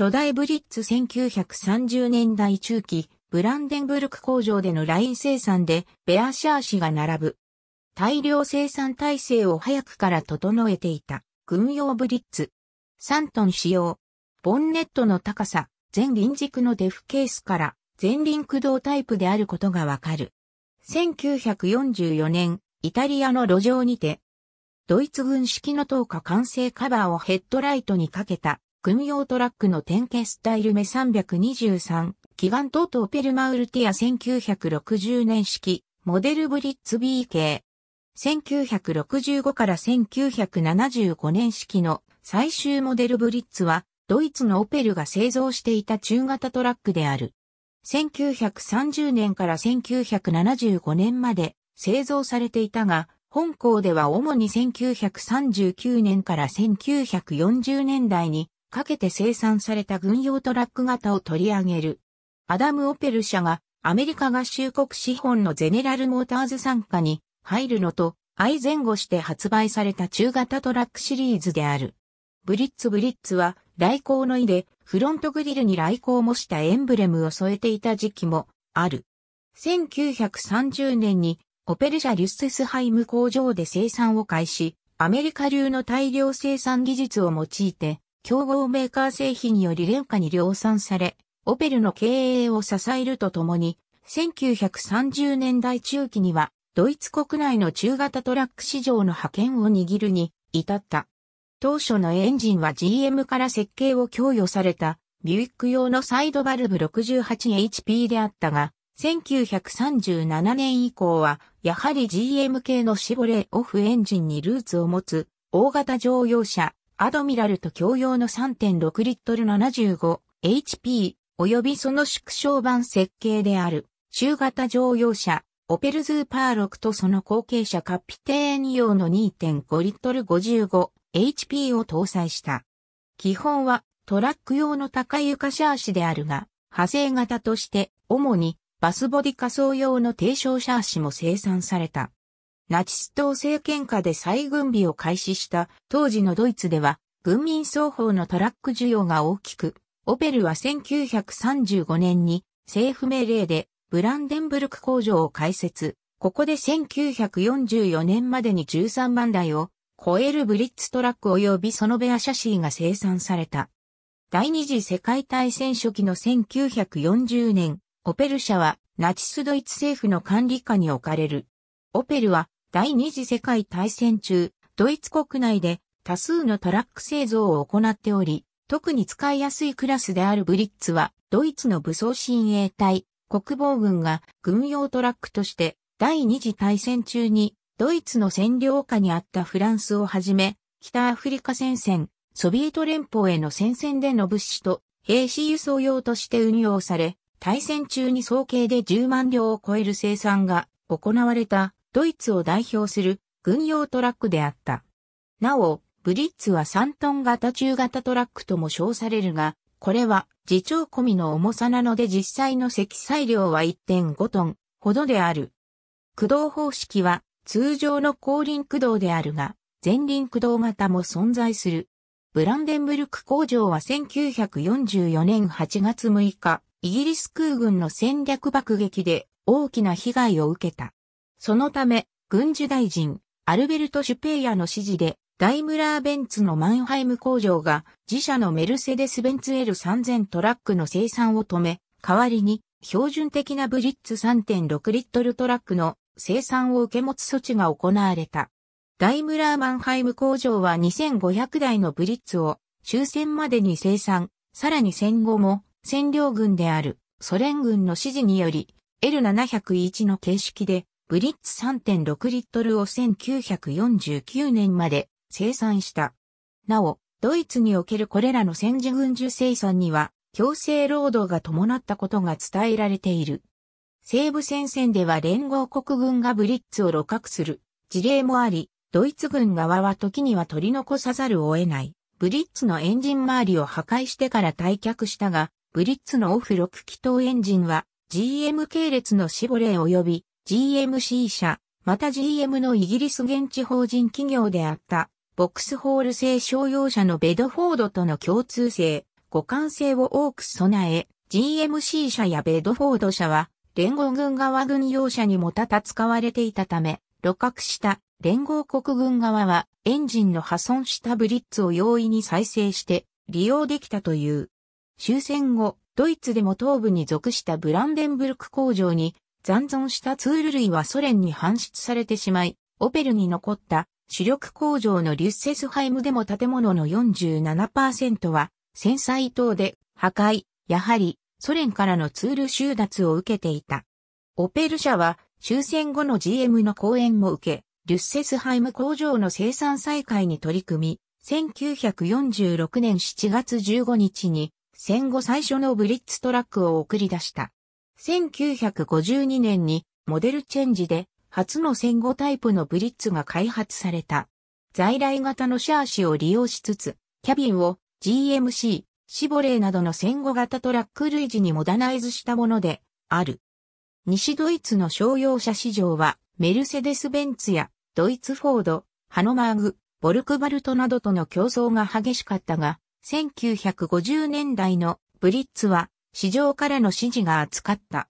初代ブリッツ1930年代中期、ブランデンブルク工場でのライン生産で、ベアシャー氏が並ぶ。大量生産体制を早くから整えていた、軍用ブリッツ。3トン使用。ボンネットの高さ、全輪軸のデフケースから、前輪駆動タイプであることがわかる。1944年、イタリアの路上にて、ドイツ軍式の灯火完成カバーをヘッドライトにかけた軍用トラックの典型スタイル目323、基板等オペルマウルティア1960年式、モデルブリッツ BK。1965から1975年式の最終モデルブリッツは、ドイツのオペルが製造していた中型トラックである。1930年から1975年まで製造されていたが、本校では主に1939年から1940年代にかけて生産された軍用トラック型を取り上げる。アダム・オペル社がアメリカ合衆国資本のゼネラルモーターズ参加に入るのと相前後して発売された中型トラックシリーズである。ブリッツ・ブリッツは来航の意でフロントグリルに来航もしたエンブレムを添えていた時期もある。1930年にオペル社リュッセスハイム工場で生産を開始、アメリカ流の大量生産技術を用いて競合メーカー製品により廉価に量産され、オペルの経営を支えるとともに、1930年代中期には、ドイツ国内の中型トラック市場の派遣を握るに至った。当初のエンジンは GM から設計を供与されたビュイック用のサイドバルブ 68HP であったが、1937年以降は、やはり GM 系のシボレーオフエンジンにルーツを持つ大型乗用車アドミラルと共用の3.6リットル 75HP 及びその縮小版設計である中型乗用車オペルズーパー6とその後継車カピテーニ用の2.5リットル 55HP を搭載した。基本はトラック用の高い床シャーシであるが、派生型として主にバスボディ仮想用の低床シャーシも生産された。ナチス党政権下で再軍備を開始した当時のドイツでは、軍民双方のトラック需要が大きく、オペルは1935年に政府命令でブランデンブルク工場を開設。ここで1944年までに13万台を超えるブリッツトラック及びそのベアシャシーが生産された。第二次世界大戦初期の1940年、オペル社はナチスドイツ政府の管理下に置かれる。オペルは第二次世界大戦中、ドイツ国内で多数のトラック製造を行っており、特に使いやすいクラスであるブリッツは、ドイツの武装親衛隊、国防軍が軍用トラックとして、第二次大戦中に、ドイツの占領下にあったフランスをはじめ、北アフリカ戦線、ソビエト連邦への戦線での物資と兵士輸送用として運用され、大戦中に総計で10万両を超える生産が行われたドイツを代表する軍用トラックであった。なお、ブリッツは3トン型中型トラックとも称されるが、これは自重込みの重さなので実際の積載量は1.5トンほどである。駆動方式は通常の後輪駆動であるが、前輪駆動型も存在する。ブランデンブルク工場は1944年8月6日、イギリス空軍の戦略爆撃で大きな被害を受けた。そのため、軍需大臣、アルベルト・シュペイヤの指示で、ダイムラー・ベンツのマンハイム工場が自社のメルセデス・ベンツ L3000 トラックの生産を止め、代わりに標準的なブリッツ3.6リットルトラックの生産を受け持つ措置が行われた。ダイムラー・マンハイム工場は2500台のブリッツを終戦までに生産、さらに戦後も占領軍であるソ連軍の指示により L701 の形式でブリッツ3.6リットルを1949年まで生産した。なお、ドイツにおけるこれらの戦時軍需生産には強制労働が伴ったことが伝えられている。西部戦線では連合国軍がブリッツを露獲する事例もあり、ドイツ軍側は時には取り残さざるを得ない。ブリッツのエンジン周りを破壊してから退却したが、ブリッツのオフ6気筒エンジンは GM 系列のシボレー及び GMC 社、また GM のイギリス現地法人企業であった、ボックスホール製商用車のベドフォードとの共通性、互換性を多く備え、GMC 社やベドフォード社は、連合軍側軍用車にも多々使われていたため、露獲した連合国軍側は、エンジンの破損したブリッツを容易に再生して利用できたという。終戦後、ドイツでも東部に属したブランデンブルク工場に残存したツール類はソ連に搬出されてしまい、オペルに残った主力工場のリュッセスハイムでも建物の47%は戦災等で破壊、やはりソ連からのツール収奪を受けていた。オペル社は終戦後の GM の講演も受け、リュッセスハイム工場の生産再開に取り組み、1946年7月15日に戦後最初のブリッツトラックを送り出した。1952年にモデルチェンジで初の戦後タイプのブリッツが開発された。在来型のシャーシを利用しつつ、キャビンを GMC、シボレーなどの戦後型トラック類似にモダナイズしたものである。西ドイツの商用車市場は、メルセデス・ベンツやドイツ・フォード、ハノマーグ、ボルクバルトなどとの競争が激しかったが、1950年代のブリッツは市場からの支持が厚かった。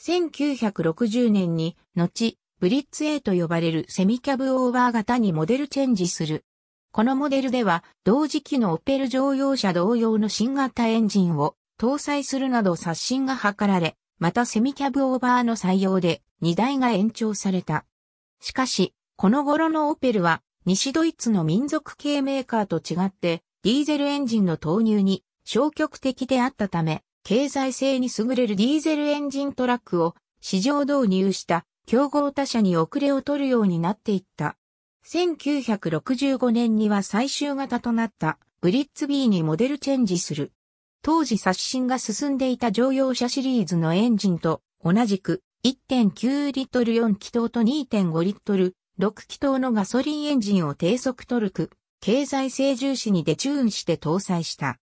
1960年に、後、ブリッツ A と呼ばれるセミキャブオーバー型にモデルチェンジする。このモデルでは、同時期のオペル乗用車同様の新型エンジンを搭載するなど刷新が図られ、またセミキャブオーバーの採用で荷台が延長された。しかし、この頃のオペルは、西ドイツの民族系メーカーと違って、ディーゼルエンジンの投入に消極的であったため、経済性に優れるディーゼルエンジントラックを市場導入した競合他社に遅れを取るようになっていった。1965年には最終型となったブリッツビーにモデルチェンジする。当時刷新が進んでいた乗用車シリーズのエンジンと同じく1.9リットル4気筒と2.5リットル6気筒のガソリンエンジンを低速トルク、経済性重視にデチューンして搭載した。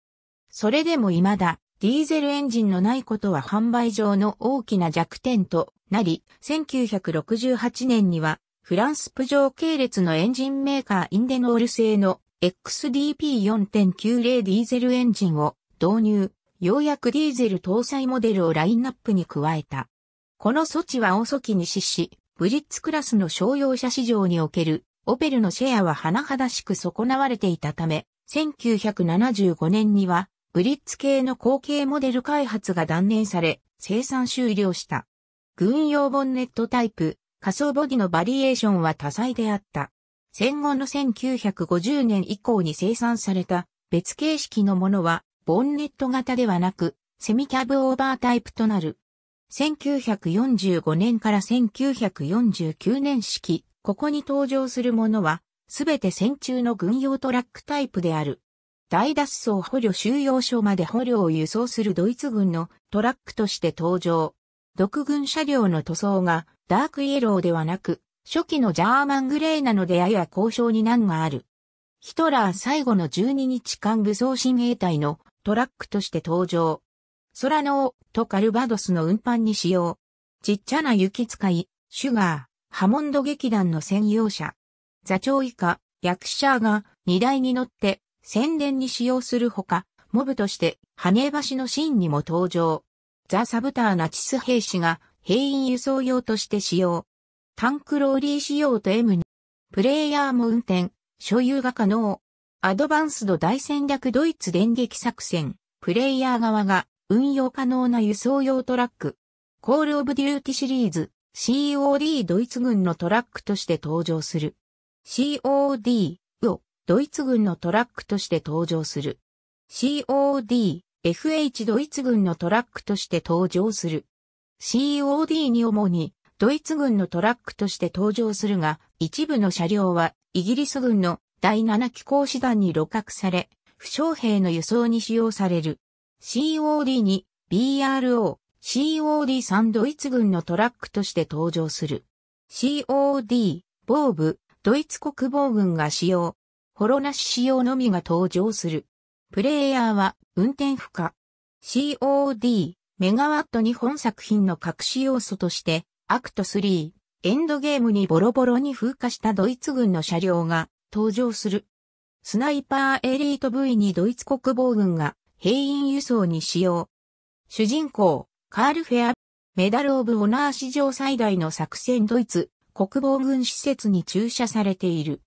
それでも未だディーゼルエンジンのないことは販売上の大きな弱点となり、1968年にはフランスプジョー系列のエンジンメーカーインデノール製の XDP4.90 ディーゼルエンジンを導入、ようやくディーゼル搭載モデルをラインナップに加えた。この措置は遅きに死し、ブリッツクラスの商用車市場におけるオペルのシェアは甚だしく損なわれていたため、1975年にはブリッツ系の後継モデル開発が断念され、生産終了した。軍用ボンネットタイプ、仮想ボディのバリエーションは多彩であった。戦後の1950年以降に生産された別形式のものは、ボンネット型ではなく、セミキャブオーバータイプとなる。1945年から1949年式、ここに登場するものは、すべて戦中の軍用トラックタイプである。大脱走捕虜収容所まで捕虜を輸送するドイツ軍のトラックとして登場。独軍車両の塗装がダークイエローではなく、初期のジャーマングレーなのでやや交渉に難がある。ヒトラー最後の12日間武装親衛隊のトラックとして登場。ソラノーとカルバドスの運搬に使用。ちっちゃな雪使い、シュガー、ハモンド劇団の専用車。座長以下、役者が荷台に乗って宣伝に使用するほか、モブとして、羽橋のシーンにも登場。ザ・サブターナチス兵士が、兵員輸送用として使用。タンクローリー仕様と M2。プレイヤーも運転、所有が可能。アドバンスド大戦略ドイツ電撃作戦。プレイヤー側が、運用可能な輸送用トラック。コールオブデューティシリーズ、COD ドイツ軍のトラックとして登場する。COD ドイツ軍のトラックとして登場する。COD、FH ドイツ軍のトラックとして登場する。COD に主にドイツ軍のトラックとして登場するが、一部の車両はイギリス軍の第7機構師団に露獲され、負傷兵の輸送に使用される。COD に BRO、COD3 ドイツ軍のトラックとして登場する。COD、防部、ドイツ国防軍が使用、ォロなし仕様のみが登場する。プレイヤーは運転不可。COD、メガワット日本作品の隠し要素として、アクト3、エンドゲームにボロボロに風化したドイツ軍の車両が登場する。スナイパーエリート V にドイツ国防軍が兵員輸送に使用。主人公、カール・フェア、メダル・オブ・オナー史上最大の作戦ドイツ国防軍施設に駐車されている。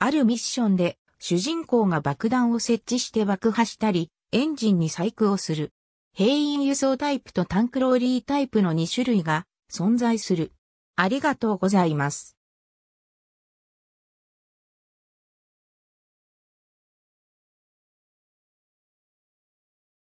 あるミッションで主人公が爆弾を設置して爆破したり、エンジンに細工をする。兵員輸送タイプとタンクローリータイプの2種類が存在する。ありがとうございます。